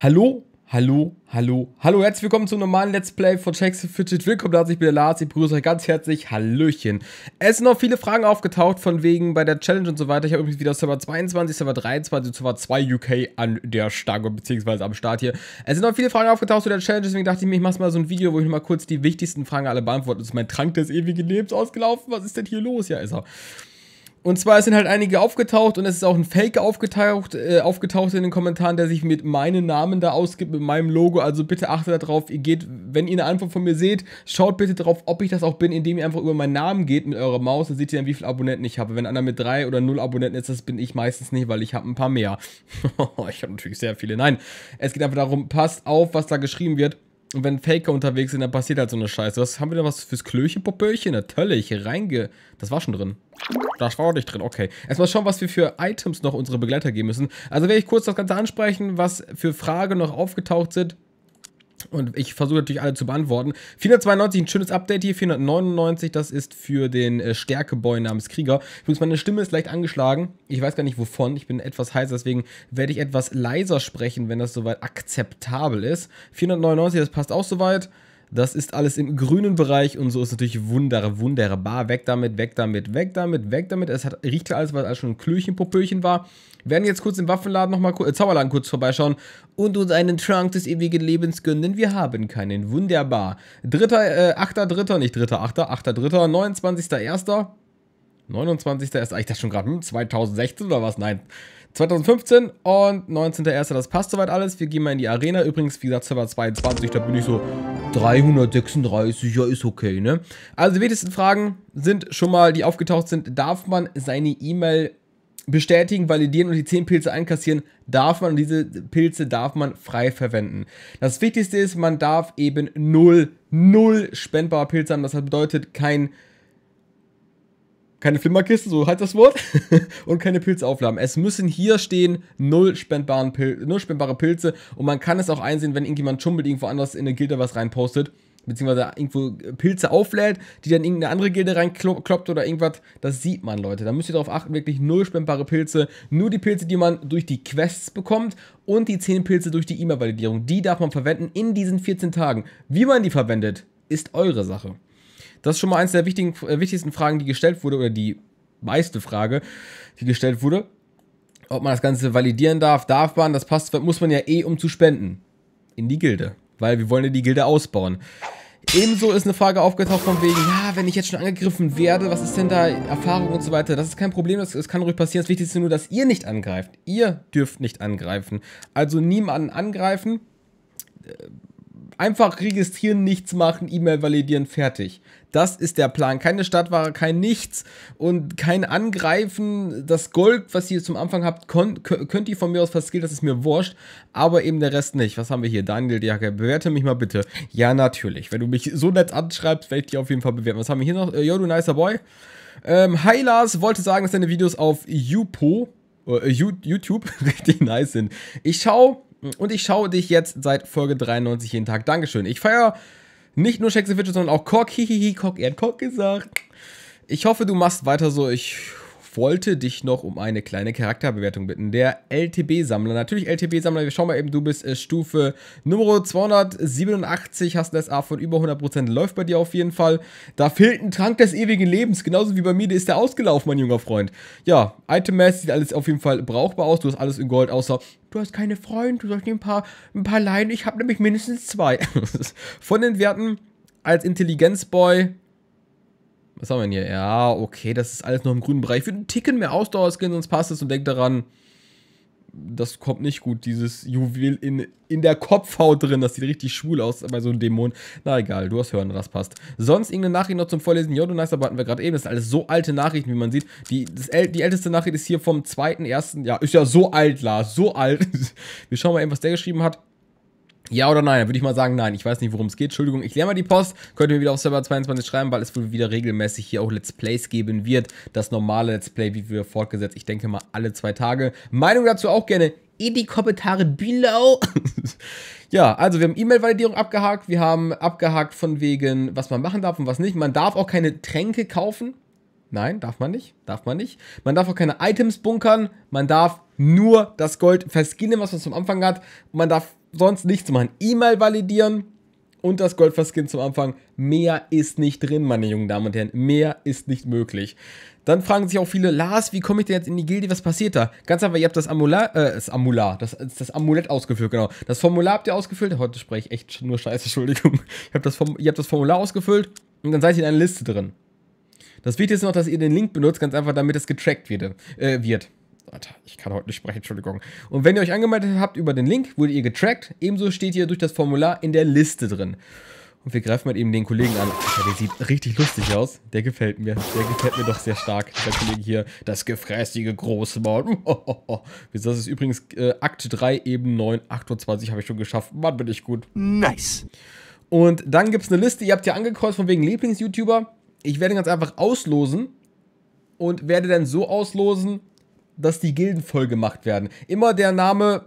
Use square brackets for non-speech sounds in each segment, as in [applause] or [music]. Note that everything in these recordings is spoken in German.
Hallo, hallo, hallo, hallo. Herzlich willkommen zum normalen Let's Play von Jackson Fidget. Willkommen da, ich bin der Lars, ich begrüße euch ganz herzlich. Hallöchen. Es sind noch viele Fragen aufgetaucht von wegen bei der Challenge und so weiter. Ich habe übrigens wieder Server 22, Server 23, Server 2 UK an der Stange, beziehungsweise am Start hier. Es sind noch viele Fragen aufgetaucht zu der Challenge, deswegen dachte ich mir, ich mache mal so ein Video, wo ich mal kurz die wichtigsten Fragen alle beantworte. Ist mein Trank des ewigen Lebens ausgelaufen? Was ist denn hier los? Ja, ist er. Und zwar sind halt einige aufgetaucht und es ist auch ein Fake aufgetaucht, äh, aufgetaucht in den Kommentaren, der sich mit meinem Namen da ausgibt, mit meinem Logo. Also bitte achtet darauf, ihr geht, wenn ihr eine Antwort von mir seht, schaut bitte darauf, ob ich das auch bin, indem ihr einfach über meinen Namen geht mit eurer Maus. Dann seht ihr dann, wie viele Abonnenten ich habe. Wenn einer mit drei oder null Abonnenten ist, das bin ich meistens nicht, weil ich habe ein paar mehr. [laughs] ich habe natürlich sehr viele. Nein, es geht einfach darum, passt auf, was da geschrieben wird. Und wenn Faker unterwegs sind, dann passiert halt so eine Scheiße. Was haben wir denn was fürs Klöchen, Popöchen? Natürlich, reinge... Das war schon drin. Das war auch nicht drin, okay. Erstmal schauen, was wir für Items noch unsere Begleiter geben müssen. Also werde ich kurz das Ganze ansprechen, was für Fragen noch aufgetaucht sind. Und ich versuche natürlich alle zu beantworten. 492, ein schönes Update hier. 499, das ist für den äh, Stärkeboy namens Krieger. Übrigens, meine Stimme ist leicht angeschlagen. Ich weiß gar nicht wovon. Ich bin etwas heiß, deswegen werde ich etwas leiser sprechen, wenn das soweit akzeptabel ist. 499, das passt auch soweit. Das ist alles im grünen Bereich und so ist natürlich wunder, wunderbar. Weg damit, weg damit, weg damit, weg damit. Es hat, riecht alles, weil alles schon ein Klöchen, Popöchen war. Wir werden jetzt kurz im Waffenladen nochmal, äh, Zauberladen kurz vorbeischauen und uns einen Trunk des ewigen Lebens gönnen, denn wir haben keinen. Wunderbar. Dritter, äh, achter, dritter, nicht dritter, achter, achter, dritter, 29. erster. 29. erst, ah, ich dachte schon gerade, hm, 2016 oder was? Nein, 2015 und 19.01. Das passt soweit alles. Wir gehen mal in die Arena. Übrigens, wie gesagt, Server 22, da bin ich so 336, ja ist okay, ne? Also die wichtigsten Fragen sind schon mal, die aufgetaucht sind. Darf man seine E-Mail bestätigen, validieren und die 10 Pilze einkassieren, darf man und diese Pilze darf man frei verwenden. Das Wichtigste ist, man darf eben 0, 0 spendbare Pilze haben. Das bedeutet kein keine Flimmerkiste, so heißt halt das Wort, [laughs] und keine Pilze aufladen. Es müssen hier stehen null, spendbaren Pil null spendbare Pilze und man kann es auch einsehen, wenn irgendjemand schummelt, irgendwo anders in eine Gilde was reinpostet, beziehungsweise irgendwo Pilze auflädt, die dann irgendeine andere Gilde reinkloppt oder irgendwas, das sieht man, Leute. Da müsst ihr darauf achten, wirklich null spendbare Pilze, nur die Pilze, die man durch die Quests bekommt und die 10 Pilze durch die E-Mail-Validierung, die darf man verwenden in diesen 14 Tagen. Wie man die verwendet, ist eure Sache. Das ist schon mal eins der wichtigen, äh, wichtigsten Fragen, die gestellt wurde, oder die meiste Frage, die gestellt wurde. Ob man das Ganze validieren darf, darf man, das passt, muss man ja eh, um zu spenden. In die Gilde. Weil wir wollen ja die Gilde ausbauen. Ebenso ist eine Frage aufgetaucht von wegen, ja, wenn ich jetzt schon angegriffen werde, was ist denn da Erfahrung und so weiter? Das ist kein Problem, das, das kann ruhig passieren. Das Wichtigste ist nur, dass ihr nicht angreift. Ihr dürft nicht angreifen. Also niemanden angreifen. Äh, Einfach registrieren, nichts machen, E-Mail validieren, fertig. Das ist der Plan. Keine Stadtware, kein Nichts und kein Angreifen. Das Gold, was ihr zum Anfang habt, könnt, ihr von mir aus verskillen, das ist mir wurscht. Aber eben der Rest nicht. Was haben wir hier? Daniel Jacke, bewerte mich mal bitte. Ja, natürlich. Wenn du mich so nett anschreibst, werde ich dich auf jeden Fall bewerten. Was haben wir hier noch? Äh, yo, du nicer Boy. Ähm, hi Lars, wollte sagen, dass deine Videos auf YouPo, äh, YouTube [laughs] richtig nice sind. Ich schaue und ich schaue dich jetzt seit Folge 93 jeden Tag. Dankeschön. Ich feiere nicht nur Shakespeare, sondern auch Kork. [laughs] Hihihi, Kork, er hat Kork gesagt. Ich hoffe, du machst weiter so. Ich wollte dich noch um eine kleine Charakterbewertung bitten. Der LTB-Sammler. Natürlich LTB-Sammler. Wir schauen mal eben. Du bist äh, Stufe Nummer 287, hast ein SA von über 100%. Läuft bei dir auf jeden Fall. Da fehlt ein Trank des ewigen Lebens. Genauso wie bei mir. Der ist der ausgelaufen, mein junger Freund. Ja, itemmäßig sieht alles auf jeden Fall brauchbar aus. Du hast alles in Gold, außer du hast keine Freunde, du sollst dir ein paar, ein paar leihen. Ich habe nämlich mindestens zwei. [laughs] Von den Werten als Intelligenzboy. Was haben wir denn hier? Ja, okay, das ist alles noch im grünen Bereich. Ich würde einen Ticken mehr Ausdauer-Skin, sonst passt es und denk daran, das kommt nicht gut, dieses Juwel in, in der Kopfhaut drin. Das sieht richtig schwul aus bei so einem Dämon. Na egal, du hast hören, das passt. Sonst irgendeine Nachricht noch zum Vorlesen. Jodo Nicer hatten wir gerade eben. Das sind alles so alte Nachrichten, wie man sieht. Die, das, die älteste Nachricht ist hier vom 2.1. Ja, ist ja so alt, Lars, so alt. [laughs] wir schauen mal eben, was der geschrieben hat. Ja oder nein? Würde ich mal sagen, nein. Ich weiß nicht, worum es geht. Entschuldigung, ich lerne mal die Post. Könnt ihr mir wieder auf Server 22 schreiben, weil es wohl wieder regelmäßig hier auch Let's Plays geben wird. Das normale Let's Play, wie wir fortgesetzt, ich denke mal alle zwei Tage. Meinung dazu auch gerne in die Kommentare below. [laughs] ja, also wir haben E-Mail-Validierung abgehakt. Wir haben abgehakt von wegen, was man machen darf und was nicht. Man darf auch keine Tränke kaufen. Nein, darf man nicht. Darf man nicht. Man darf auch keine Items bunkern. Man darf nur das Gold verskinnen, was man zum Anfang hat. man darf sonst nichts machen. E-Mail validieren und das Gold Skin zum Anfang. Mehr ist nicht drin, meine jungen Damen und Herren. Mehr ist nicht möglich. Dann fragen sich auch viele, Lars, wie komme ich denn jetzt in die Gilde? Was passiert da? Ganz einfach, ihr habt das Amulat, äh, das Amulat, das, das Amulett ausgefüllt, genau. Das Formular habt ihr ausgefüllt. Heute spreche ich echt nur Scheiße, [laughs] Entschuldigung. Ich hab das, ihr habt das Formular ausgefüllt und dann seid ihr in einer Liste drin. Das Wichtigste ist noch, dass ihr den Link benutzt, ganz einfach, damit es getrackt wird. Äh, wird. Alter, ich kann heute nicht sprechen, Entschuldigung. Und wenn ihr euch angemeldet habt über den Link, wurdet ihr getrackt. Ebenso steht ihr durch das Formular in der Liste drin. Und wir greifen mal halt eben den Kollegen an. Alter, der sieht richtig lustig aus. Der gefällt mir. Der gefällt mir doch sehr stark. Der Kollege hier, das gefräßige große Maul. [laughs] Das ist übrigens äh, Akt 3, eben 9, 28 habe ich schon geschafft. Mann, bin ich gut. Nice. Und dann gibt es eine Liste. Ihr habt ja angekreuzt von wegen Lieblings-YouTuber. Ich werde ganz einfach auslosen und werde dann so auslosen, dass die Gilden voll gemacht werden. Immer der Name,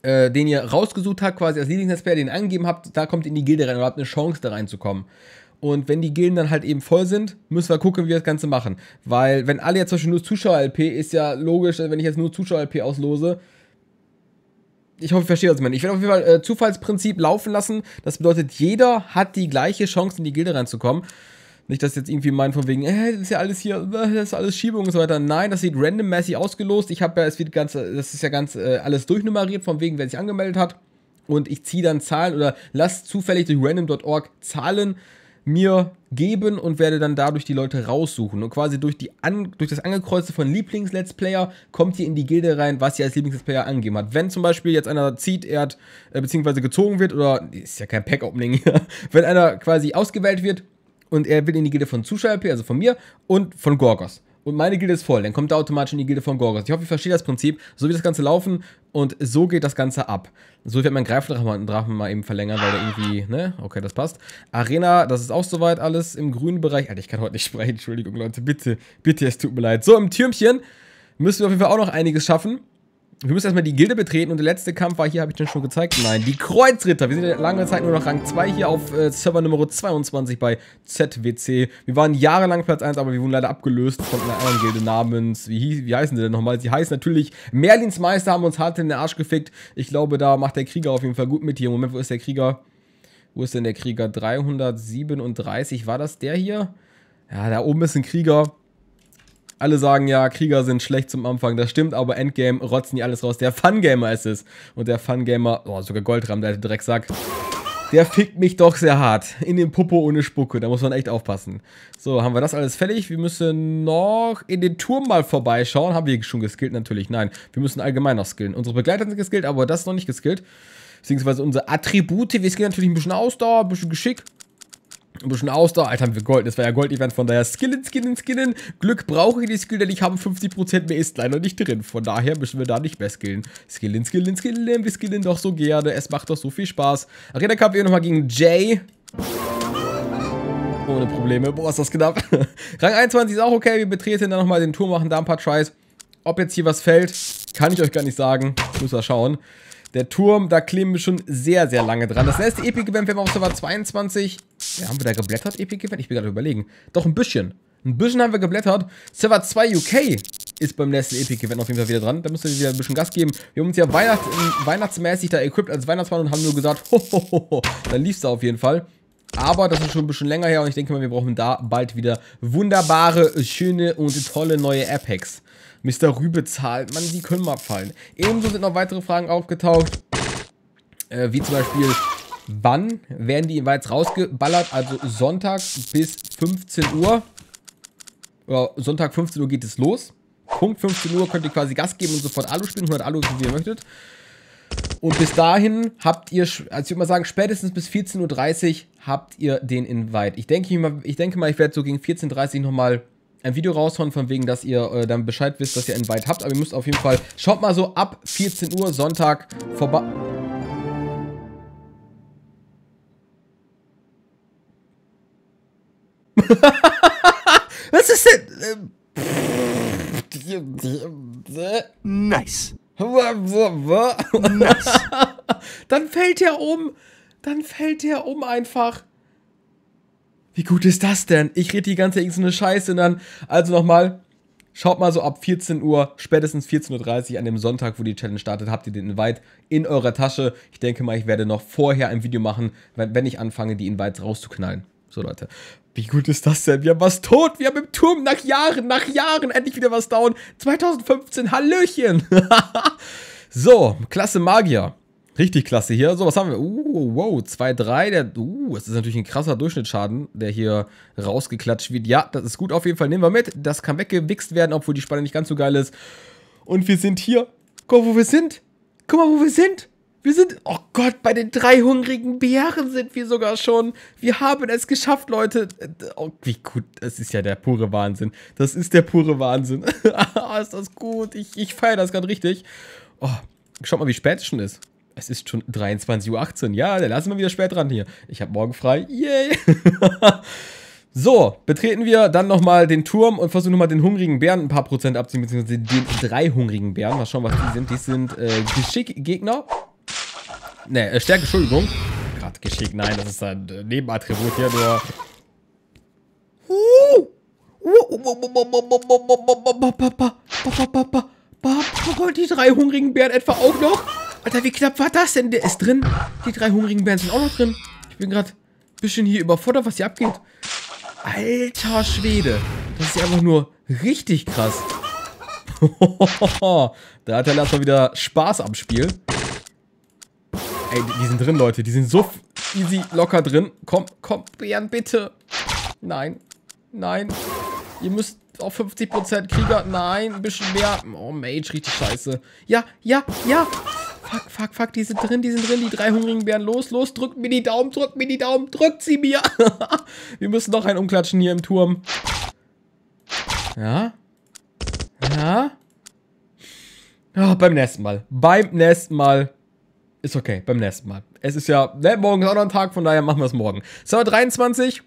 äh, den ihr rausgesucht habt, quasi als Lieblingsnetzwerk, den ihr angegeben habt, da kommt in die Gilde rein und habt eine Chance da reinzukommen. Und wenn die Gilden dann halt eben voll sind, müssen wir gucken, wie wir das Ganze machen. Weil, wenn alle jetzt zum Beispiel nur Zuschauer-LP, ist ja logisch, wenn ich jetzt nur Zuschauer-LP auslose, ich hoffe, ich verstehe das mal. Ich werde auf jeden Fall äh, Zufallsprinzip laufen lassen. Das bedeutet, jeder hat die gleiche Chance, in die Gilde reinzukommen. Nicht, dass jetzt irgendwie meinen von wegen, äh, das ist ja alles hier, äh, das ist alles Schiebung und so weiter. Nein, das sieht randommäßig ausgelost. Ich habe ja, es wird ganz, das ist ja ganz äh, alles durchnummeriert, von wegen, wer sich angemeldet hat. Und ich ziehe dann Zahlen oder lasse zufällig durch random.org Zahlen mir geben und werde dann dadurch die Leute raussuchen. Und quasi durch, die an, durch das Angekreuzte von Lieblings-Let's Player kommt ihr in die Gilde rein, was ihr als Lieblings-Let's Player angegeben hat. Wenn zum Beispiel jetzt einer zieht, er hat, äh, beziehungsweise gezogen wird, oder ist ja kein Pack-Opening hier, [laughs] wenn einer quasi ausgewählt wird, und er will in die Gilde von zuschauer Zuschalpe, also von mir und von Gorgos. Und meine Gilde ist voll, dann kommt er automatisch in die Gilde von Gorgos. Ich hoffe, ihr versteht das Prinzip. So wird das Ganze laufen und so geht das Ganze ab. So wird mein Greifdrachen mal eben verlängern, weil der irgendwie, ne? Okay, das passt. Arena, das ist auch soweit alles im grünen Bereich. Alter, ich kann heute nicht sprechen, Entschuldigung, Leute, bitte, bitte, es tut mir leid. So, im Türmchen müssen wir auf jeden Fall auch noch einiges schaffen. Wir müssen erstmal die Gilde betreten und der letzte Kampf war hier, habe ich den schon gezeigt. Nein, die Kreuzritter. Wir sind lange Zeit nur noch Rang 2 hier auf äh, Server Nummer 22 bei ZWC. Wir waren jahrelang Platz 1, aber wir wurden leider abgelöst von einer anderen Gilde namens, wie, hieß, wie heißen sie denn nochmal? Sie heißen natürlich Merlins Meister, haben uns hart in den Arsch gefickt. Ich glaube, da macht der Krieger auf jeden Fall gut mit hier. Moment, wo ist der Krieger? Wo ist denn der Krieger? 337 war das der hier? Ja, da oben ist ein Krieger. Alle sagen ja, Krieger sind schlecht zum Anfang, das stimmt, aber Endgame rotzen die alles raus. Der Fun-Gamer ist es. Und der Fungamer, oh, sogar Goldram, der alte Drecksack. Der fickt mich doch sehr hart. In den Popo ohne Spucke. Da muss man echt aufpassen. So, haben wir das alles fertig? Wir müssen noch in den Turm mal vorbeischauen. Haben wir schon geskillt? Natürlich, nein. Wir müssen allgemein noch skillen. Unsere Begleiter sind geskillt, aber das ist noch nicht geskillt. Beziehungsweise unsere Attribute. Wir skillen natürlich ein bisschen Ausdauer, ein bisschen Geschick ein bisschen Ausdauer. Alter, haben wir Gold. Das war ja Gold-Event, von daher skillen, skillen, skillen. Glück brauche ich die Skill, denn ich habe 50% mehr ist leider nicht drin. Von daher müssen wir da nicht mehr skillen. Skillen, skillen, skillen. Wir skillen doch so gerne. Es macht doch so viel Spaß. arena Cup hier nochmal gegen Jay. Ohne Probleme. Boah, ist das knapp. [laughs] Rang 21 ist auch okay. Wir betreten dann nochmal den Turm, machen da ein paar Tries. Ob jetzt hier was fällt, kann ich euch gar nicht sagen. Müssen wir schauen. Der Turm, da kleben wir schon sehr, sehr lange dran. Das nächste Epic Event, werden wir auf Server 22. Ja, haben wir da geblättert, Epic Event? Ich bin gerade überlegen. Doch ein bisschen. Ein bisschen haben wir geblättert. Server 2 UK ist beim nächsten Epic Event auf jeden Fall wieder dran. Da müssen wir wieder ein bisschen Gas geben. Wir haben uns ja Weihnachts äh, weihnachtsmäßig da equipped als Weihnachtsmann und haben nur gesagt, hohoho, dann lief es da auf jeden Fall. Aber das ist schon ein bisschen länger her und ich denke mal, wir brauchen da bald wieder wunderbare, schöne und tolle neue Apex. Mr. Rübe zahlt. Mann, die können mal fallen. Ebenso sind noch weitere Fragen aufgetaucht. Äh, wie zum Beispiel, Wann werden die jeweils rausgeballert? Also Sonntag bis 15 Uhr. Oder Sonntag 15 Uhr geht es los. Punkt 15 Uhr könnt ihr quasi Gas geben und sofort Alu spielen. 100 Alu, wie ihr möchtet. Und bis dahin habt ihr, also ich würde mal sagen, spätestens bis 14.30 Uhr habt ihr den Invite. Ich denke, mal, ich denke mal, ich werde so gegen 14.30 Uhr nochmal ein Video raushauen, von wegen, dass ihr äh, dann Bescheid wisst, dass ihr einen Invite habt. Aber ihr müsst auf jeden Fall, schaut mal so ab 14 Uhr Sonntag vorbei. [laughs] Was ist denn? Nice. Äh, nice. [laughs] Dann fällt er um. Dann fällt er um einfach. Wie gut ist das denn? Ich rede die ganze irgendeine Scheiße und dann. Also nochmal. Schaut mal so ab 14 Uhr, spätestens 14.30 Uhr an dem Sonntag, wo die Challenge startet, habt ihr den Invite in eurer Tasche. Ich denke mal, ich werde noch vorher ein Video machen, wenn ich anfange, die Invites rauszuknallen. So Leute. Wie gut ist das denn? Wir haben was tot. Wir haben im Turm nach Jahren, nach Jahren endlich wieder was down. 2015, Hallöchen. [laughs] so, klasse Magier. Richtig klasse hier. So, was haben wir? Uh, wow, 2, 3. Der, uh, das ist natürlich ein krasser Durchschnittsschaden, der hier rausgeklatscht wird. Ja, das ist gut auf jeden Fall. Nehmen wir mit. Das kann weggewichst werden, obwohl die Spanne nicht ganz so geil ist. Und wir sind hier. Guck mal, wo wir sind. Guck mal, wo wir sind. Wir sind, oh Gott, bei den drei hungrigen Bären sind wir sogar schon. Wir haben es geschafft, Leute. Äh, oh, wie gut, das ist ja der pure Wahnsinn. Das ist der pure Wahnsinn. [laughs] Ah, ist das gut. Ich, ich feiere das gerade richtig. Oh, schaut mal, wie spät es schon ist. Es ist schon 23.18 Uhr. Ja, dann lassen wir wieder spät dran hier. Ich habe morgen frei. Yay. [laughs] so, betreten wir dann nochmal den Turm und versuchen nochmal den hungrigen Bären ein paar Prozent abzuziehen, beziehungsweise den drei hungrigen Bären. Mal schauen, was die sind. Die sind äh, Geschick-Gegner. Ne, äh, Stärke, Entschuldigung. Gerade geschickt, nein, das ist ein äh, Nebenattribut hier, nur... Die drei hungrigen Bären etwa auch noch? Alter, wie knapp war das denn? Der ist drin. Die drei hungrigen Bären sind auch noch drin. Ich bin gerade ein bisschen hier überfordert, was hier abgeht. Alter Schwede. Das ist ja einfach nur richtig krass. [laughs] da hat er erstmal wieder Spaß am Spiel. Ey, die sind drin, Leute. Die sind so easy locker drin. Komm, komm, Bären, bitte. Nein. Nein. Ihr müsst auf 50% Krieger. Nein, ein bisschen mehr. Oh, Mage, richtig scheiße. Ja, ja, ja. Fuck, fuck, fuck. Die sind drin, die sind drin. Die drei hungrigen Bären. Los, los. Drückt mir die Daumen, drückt mir die Daumen. Drückt sie mir. [laughs] Wir müssen noch einen umklatschen hier im Turm. Ja. Ja. Oh, beim nächsten Mal. Beim nächsten Mal. Ist okay, beim nächsten Mal. Es ist ja, ne, morgen ist auch noch ein Tag, von daher machen wir es morgen. Server 23,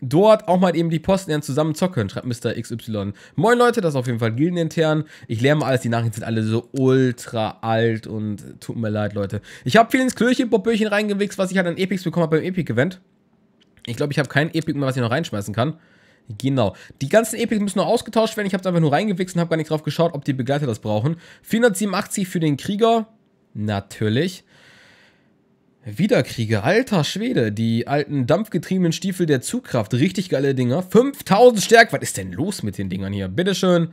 dort auch mal eben die Posten dann zusammen zocken, schreibt Mr. XY. Moin Leute, das ist auf jeden Fall gildenintern. Ich lerne mal alles, die Nachrichten sind alle so ultra alt und tut mir leid, Leute. Ich habe viel ins Klöchen, Popöchen reingewichst, was ich halt an Epics bekommen habe beim Epic-Event. Ich glaube, ich habe kein Epic mehr, was ich noch reinschmeißen kann. Genau. Die ganzen Epics müssen noch ausgetauscht werden. Ich habe es einfach nur reingewichst und habe gar nicht drauf geschaut, ob die Begleiter das brauchen. 487 für den Krieger, Natürlich. Wiederkriege, alter Schwede, die alten dampfgetriebenen Stiefel der Zugkraft, richtig geile Dinger. 5000 Stärke, was ist denn los mit den Dingern hier? Bitteschön,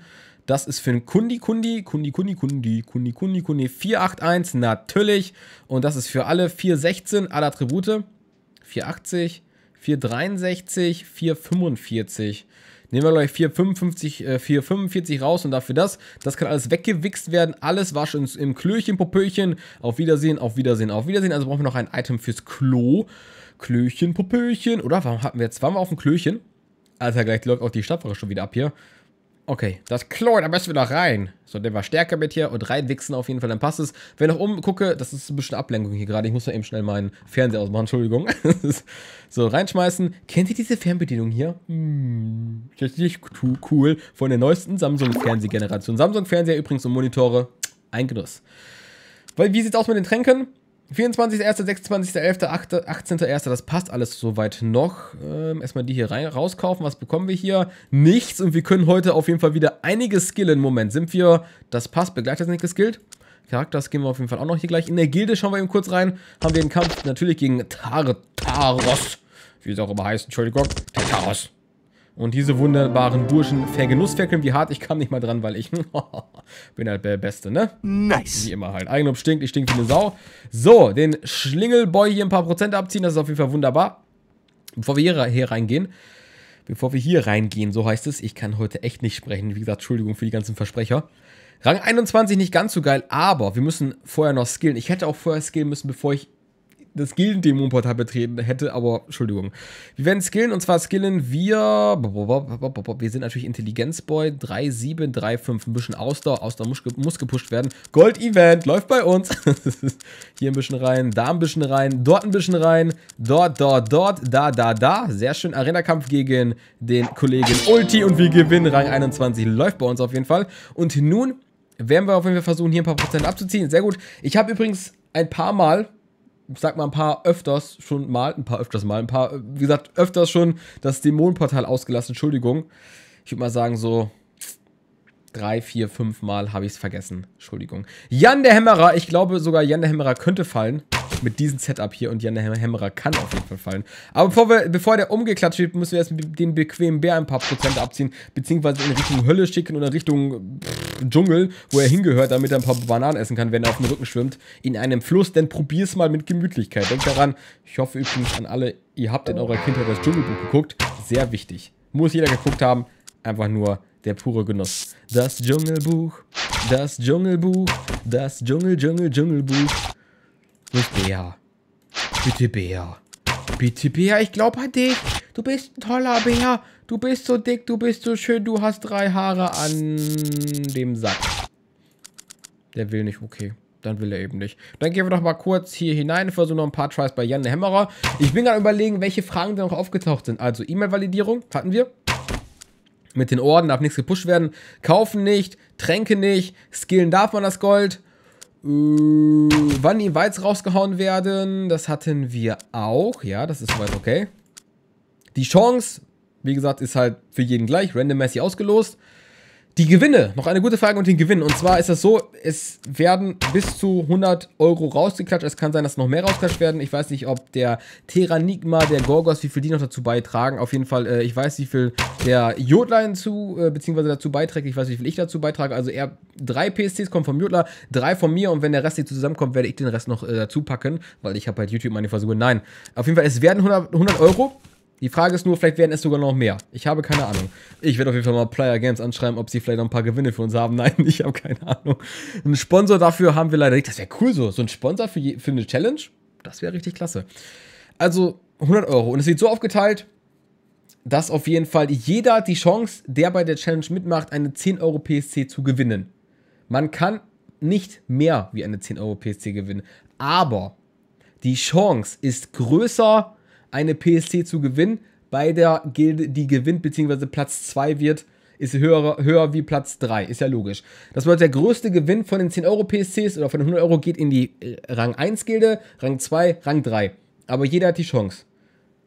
das ist für ein Kundi, Kundi, Kundi, Kundi, Kundi, Kundi, Kundi, Kundi, 481, natürlich. Und das ist für alle 416, alle Attribute. 480, 463, 445. Nehmen wir gleich 455, äh, 445 raus und dafür das. Das kann alles weggewichst werden. Alles war schon im Klöchen, Popöchen. Auf Wiedersehen, auf Wiedersehen, auf Wiedersehen. Also brauchen wir noch ein Item fürs Klo. Klöchen, Popöchen. Oder warum hatten wir jetzt? Waren wir auf dem Klöchen? Alter, gleich läuft auch die Stadtwache schon wieder ab hier. Okay, das Chlor, da müssen wir noch rein. So, der war stärker mit hier und reinwichsen auf jeden Fall, dann passt es. Wenn ich noch umgucke, das ist ein bisschen Ablenkung hier gerade. Ich muss da eben schnell meinen Fernseher ausmachen, Entschuldigung. [laughs] so, reinschmeißen. Kennt ihr diese Fernbedienung hier? Hm, das ist nicht cool. Von der neuesten Samsung-Fernsehgeneration. Samsung-Fernseher übrigens und Monitore. Ein Genuss. Weil, wie sieht's aus mit den Tränken? 24.1., das passt alles soweit noch. Ähm, erstmal die hier rein, rauskaufen. Was bekommen wir hier? Nichts und wir können heute auf jeden Fall wieder einige skillen. Moment, sind wir, das passt, Begleitet sind nicht geskillt. Charakter gehen wir auf jeden Fall auch noch hier gleich. In der Gilde schauen wir eben kurz rein. Haben wir einen Kampf natürlich gegen Tartaros. Wie es auch immer heißt, Entschuldigung. Tartaros. Und diese wunderbaren Burschen vergenussfäckeln wie hart. Ich kam nicht mal dran, weil ich [laughs] bin halt der Beste, ne? Nice. Wie immer halt. Eigenlob stinkt, ich stink wie eine Sau. So, den Schlingelboy hier ein paar Prozent abziehen. Das ist auf jeden Fall wunderbar. Bevor wir hier, hier reingehen, bevor wir hier reingehen, so heißt es. Ich kann heute echt nicht sprechen. Wie gesagt, Entschuldigung für die ganzen Versprecher. Rang 21 nicht ganz so geil, aber wir müssen vorher noch skillen. Ich hätte auch vorher skillen müssen, bevor ich das Gilden-Dämon-Portal betreten hätte, aber Entschuldigung. Wir werden skillen und zwar skillen wir. Wir sind natürlich Intelligenzboy 3735. Ein bisschen Ausdauer. Ausdauer muss, muss gepusht werden. Gold-Event läuft bei uns. [laughs] Hier ein bisschen rein, da ein bisschen rein, dort ein bisschen rein, dort, dort, dort, da, da, da. Sehr schön. Arena-Kampf gegen den Kollegen Ulti und wir gewinnen. Rang 21 läuft bei uns auf jeden Fall. Und nun werden wir auf jeden Fall versuchen, hier ein paar Prozent abzuziehen. Sehr gut. Ich habe übrigens ein paar Mal sag mal, ein paar öfters schon mal, ein paar öfters mal, ein paar, äh, wie gesagt, öfters schon das Dämonenportal ausgelassen, Entschuldigung. Ich würde mal sagen, so drei, vier, fünf Mal habe ich es vergessen. Entschuldigung. Jan der Hämmerer. Ich glaube sogar, Jan der Hämmerer könnte fallen. Mit diesem Setup hier. Und Jan der Hämmerer kann auf jeden Fall fallen. Aber bevor, wir, bevor der umgeklatscht wird, müssen wir erst mit dem bequemen Bär ein paar Prozent abziehen. Beziehungsweise in Richtung Hölle schicken oder Richtung pff, Dschungel, wo er hingehört, damit er ein paar Bananen essen kann, wenn er auf dem Rücken schwimmt. In einem Fluss. Denn probier's mal mit Gemütlichkeit. Denkt daran, ich hoffe übrigens an alle, ihr habt in eurer Kindheit das Dschungelbuch geguckt. Sehr wichtig. Muss jeder geguckt haben. Einfach nur der pure Genuss. Das Dschungelbuch, das Dschungelbuch, das Dschungel, Dschungel, Dschungelbuch. Nicht Bea. Bitte Bea. Bitte Bea, ich glaube an dich. Du bist ein toller Bär. Du bist so dick, du bist so schön, du hast drei Haare an dem Sack. Der will nicht, okay. Dann will er eben nicht. Dann gehen wir doch mal kurz hier hinein, versuchen noch ein paar Tries bei Jan Hämmerer. Ich bin gerade überlegen, welche Fragen da noch aufgetaucht sind. Also E-Mail-Validierung hatten wir. Mit den Orden darf nichts gepusht werden. Kaufen nicht, Tränke nicht, skillen darf man das Gold. Äh, wann die Weiz rausgehauen werden, das hatten wir auch. Ja, das ist soweit okay. Die Chance, wie gesagt, ist halt für jeden gleich, randommäßig ausgelost. Die Gewinne, noch eine gute Frage und den Gewinn. Und zwar ist das so, es werden bis zu 100 Euro rausgeklatscht. Es kann sein, dass noch mehr rausgeklatscht werden. Ich weiß nicht, ob der Terranigma, der Gorgos, wie viel die noch dazu beitragen. Auf jeden Fall, äh, ich weiß, wie viel der Jodlein zu, äh, beziehungsweise dazu beiträgt. Ich weiß, wie viel ich dazu beitrage. Also er drei PSCs kommen vom Jodler, drei von mir. Und wenn der Rest hier zusammenkommt, werde ich den Rest noch äh, dazu packen, weil ich habe halt YouTube meine Versuche. Nein. Auf jeden Fall, es werden 100, 100 Euro. Die Frage ist nur, vielleicht werden es sogar noch mehr. Ich habe keine Ahnung. Ich werde auf jeden Fall mal Player Games anschreiben, ob sie vielleicht noch ein paar Gewinne für uns haben. [laughs] Nein, ich habe keine Ahnung. Einen Sponsor dafür haben wir leider nicht. Das wäre cool so. So ein Sponsor für, für eine Challenge? Das wäre richtig klasse. Also 100 Euro. Und es wird so aufgeteilt, dass auf jeden Fall jeder die Chance, der bei der Challenge mitmacht, eine 10 Euro PSC zu gewinnen. Man kann nicht mehr wie eine 10 Euro PSC gewinnen. Aber die Chance ist größer eine PSC zu gewinnen. Bei der Gilde, die gewinnt, beziehungsweise Platz 2 wird, ist höher, höher wie Platz 3. Ist ja logisch. Das bedeutet, der größte Gewinn von den 10 Euro PSCs oder von den 100 Euro geht in die äh, Rang 1 Gilde, Rang 2, Rang 3. Aber jeder hat die Chance.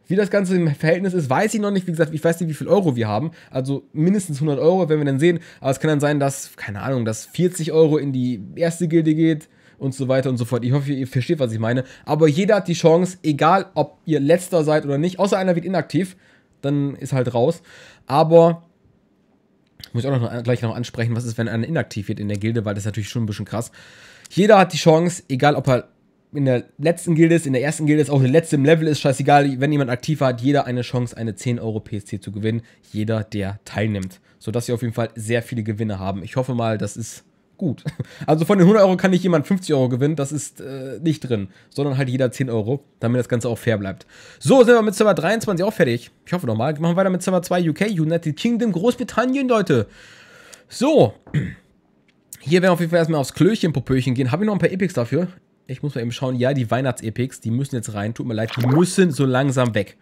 Wie das Ganze im Verhältnis ist, weiß ich noch nicht. Wie gesagt, ich weiß nicht, wie viel Euro wir haben. Also mindestens 100 Euro, wenn wir dann sehen. Aber es kann dann sein, dass, keine Ahnung, dass 40 Euro in die erste Gilde geht, und so weiter und so fort. Ich hoffe, ihr versteht, was ich meine. Aber jeder hat die Chance, egal ob ihr letzter seid oder nicht, außer einer wird inaktiv, dann ist halt raus. Aber muss ich auch noch, gleich noch ansprechen, was ist, wenn einer inaktiv wird in der Gilde, weil das ist natürlich schon ein bisschen krass. Jeder hat die Chance, egal ob er in der letzten Gilde ist, in der ersten Gilde ist, auch der letzte im Level ist, scheißegal, wenn jemand aktiv war, hat jeder eine Chance, eine 10 Euro PSC zu gewinnen. Jeder, der teilnimmt. Sodass wir auf jeden Fall sehr viele Gewinne haben. Ich hoffe mal, das ist gut. [laughs] Also von den 100 Euro kann nicht jemand 50 Euro gewinnen, das ist äh, nicht drin, sondern halt jeder 10 Euro, damit das Ganze auch fair bleibt. So, sind wir mit Server 23 auch fertig. Ich hoffe nochmal. Machen wir weiter mit Server 2 UK, United Kingdom, Großbritannien, Leute. So, [clears throat] hier werden wir auf jeden Fall erstmal aufs Klöchen, Popöchen gehen. Habe ich noch ein paar Epics dafür? Ich muss mal eben schauen. Ja, die Weihnachts-Epics, die müssen jetzt rein. Tut mir leid, die müssen so langsam weg.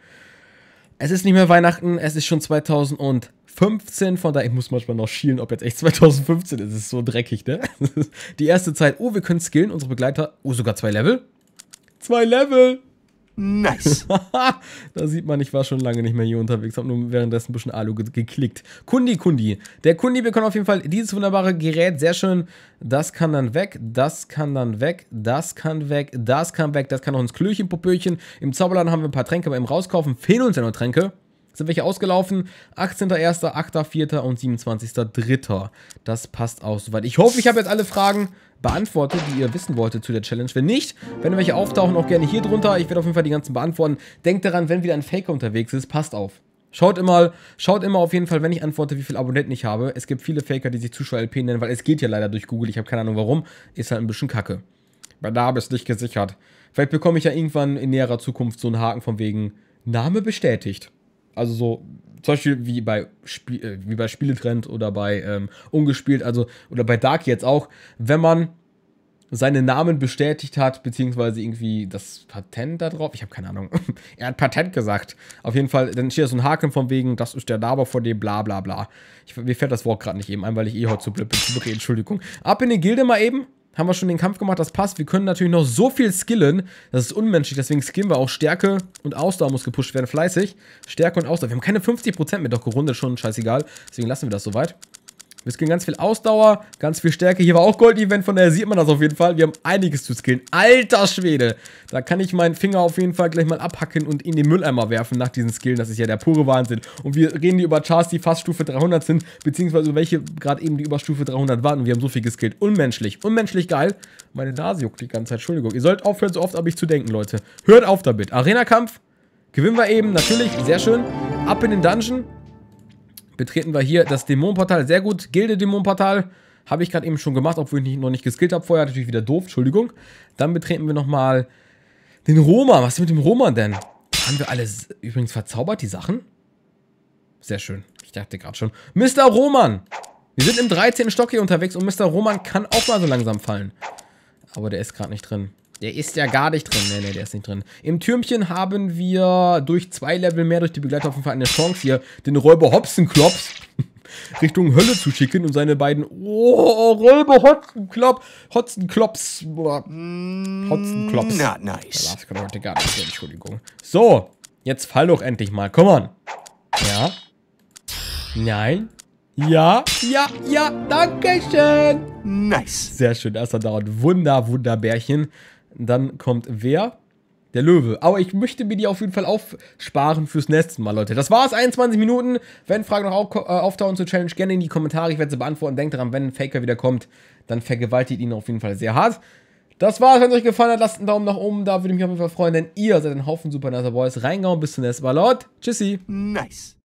Es ist nicht mehr Weihnachten, es ist schon 2015, von daher, ich muss manchmal noch schielen, ob jetzt echt 2015 ist, es ist so dreckig, ne? [laughs] Die erste Zeit, oh, wir können skillen, unsere Begleiter, oh, sogar zwei Level? Zwei Level! Nice. [laughs] da sieht man, ich war schon lange nicht mehr hier unterwegs, habe nur währenddessen ein bisschen Alu ge geklickt. Kundi, Kundi. Der Kundi bekommt auf jeden Fall dieses wunderbare Gerät. Sehr schön. Das kann dann weg, das kann dann weg, das kann weg, das kann weg, das kann noch ins Klöchen, Popöchen. Im Zauberladen haben wir ein paar Tränke beim Rauskaufen. Fehlen uns ja nur Tränke sind welche ausgelaufen. 18.01., 8.04. und 27.03. Das passt auch soweit. Ich hoffe, ich habe jetzt alle Fragen beantwortet, die ihr wissen wolltet zu der Challenge. Wenn nicht, wenn welche auftauchen, auch gerne hier drunter. Ich werde auf jeden Fall die ganzen beantworten. Denkt daran, wenn wieder ein Faker unterwegs ist, passt auf. Schaut immer, schaut immer auf jeden Fall, wenn ich antworte, wie viele Abonnenten ich habe. Es gibt viele Faker, die sich Zuschauer LP nennen, weil es geht ja leider durch Google. Ich habe keine Ahnung warum. Ist halt ein bisschen kacke. Weil da bist du nicht gesichert. Vielleicht bekomme ich ja irgendwann in näherer Zukunft so einen Haken von wegen Name bestätigt. Also so zum Beispiel wie bei, Spiel, äh, wie bei Spieletrend oder bei ähm, Ungespielt, also oder bei Dark jetzt auch, wenn man seinen Namen bestätigt hat, beziehungsweise irgendwie das Patent da drauf. Ich habe keine Ahnung. [laughs] er hat Patent gesagt. Auf jeden Fall, dann steht da so ein Haken von wegen, das ist der Laber von dem, bla bla bla. Ich, mir fällt das Wort gerade nicht eben ein, weil ich eh heute zu blöd bin. Okay, Entschuldigung. Ab in die Gilde mal eben haben wir schon den Kampf gemacht, das passt. Wir können natürlich noch so viel skillen. Das ist unmenschlich, deswegen skillen wir auch. Stärke und Ausdauer muss gepusht werden, fleißig. Stärke und Ausdauer. Wir haben keine 50% mehr, doch gerundet schon, scheißegal. Deswegen lassen wir das soweit. Wir skillen ganz viel Ausdauer, ganz viel Stärke. Hier war auch Gold-Event, von daher sieht man das auf jeden Fall. Wir haben einiges zu skillen. Alter Schwede! Da kann ich meinen Finger auf jeden Fall gleich mal abhacken und in den Mülleimer werfen nach diesen Skillen. Das ist ja der pure Wahnsinn. Und wir reden hier über Chars, die fast Stufe 300 sind, beziehungsweise welche gerade eben die Stufe 300 waren. Und wir haben so viel geskillt. Unmenschlich. Unmenschlich geil. Meine Nase juckt die ganze Zeit. Entschuldigung. Ihr sollt aufhören, so oft habe ich zu denken, Leute. Hört auf damit. Arena-Kampf. Gewinnen wir eben. Natürlich. Sehr schön. Ab in den Dungeon betreten wir hier das Dämonenportal. Sehr gut, Gilde-Dämonenportal. Habe ich gerade eben schon gemacht, obwohl ich nicht, noch nicht geskillt habe. Vorher natürlich wieder doof, Entschuldigung. Dann betreten wir nochmal den Roma. Was ist mit dem Roma denn? Haben wir alle übrigens verzaubert, die Sachen? Sehr schön. Ich dachte gerade schon. Mr. Roman! Wir sind im 13. Stock hier unterwegs und Mr. Roman kann auch mal so langsam fallen. Aber der ist gerade nicht drin. Der ist ja gar nicht drin. Nee, nee, der ist nicht drin. Im Türmchen haben wir durch zwei Level mehr, durch die Begleiter auf jeden Fall eine Chance hier, den Räuber Hopsenklops [laughs] Richtung Hölle zu schicken und seine beiden oh, Räuber Hotzenklop, Hotzenklops, mm, Hotzenklops. Not nice. Da kann heute gar nicht, Entschuldigung. So, jetzt fall doch endlich mal. Come on. Ja. Nein. Ja, ja, ja, danke schön. Nice. Sehr schön, erster Down. Wunder, Wunderbärchen. Dann kommt wer? Der Löwe. Aber ich möchte mir die auf jeden Fall aufsparen fürs nächste Mal, Leute. Das war es, 21 Minuten. Wenn Fragen noch au äh, auftauchen zur Challenge, gerne in die Kommentare. Ich werde sie beantworten. Denkt daran, wenn ein Faker wieder kommt, dann vergewaltigt ihn auf jeden Fall sehr hart. Das war's. Wenn es euch gefallen hat, lasst einen Daumen nach oben da. Würde ich mich auf jeden Fall freuen, denn ihr seid ein Haufen super nicer Boys. Reingehauen. Bis zum nächsten Mal, Leute. Tschüssi. Nice.